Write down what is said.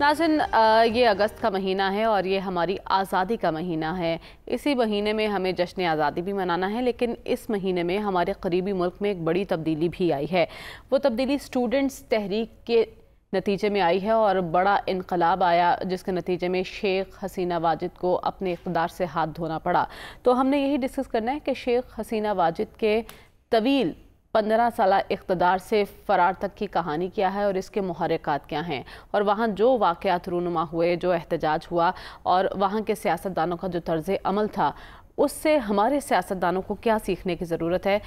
नाजिन ये अगस्त का महीना है और ये हमारी आज़ादी का महीना है इसी महीने में हमें जश्न आज़ादी भी मनाना है लेकिन इस महीने में हमारे करीबी मुल्क में एक बड़ी तब्दीली भी आई है वो तब्दीली स्टूडेंट्स तहरीक के नतीजे में आई है और बड़ा इनकलाब आया जिसके नतीजे में शेख हसीना वाजिद को अपने इकदार से हाथ धोना पड़ा तो हमने यही डिस्कस करना है कि शेख हसीना वाजिद के तवील पंद्रह साल इकतदार से फ़रार तक की कहानी क्या है और इसके महरक़ात क्या हैं और वहाँ जो वाक़ात रूनुमा हुए जो एहतजाज हुआ और वहाँ के सियासतदानों का जो तर्ज अमल था उससे हमारे सियासतदानों को क्या सीखने की ज़रूरत है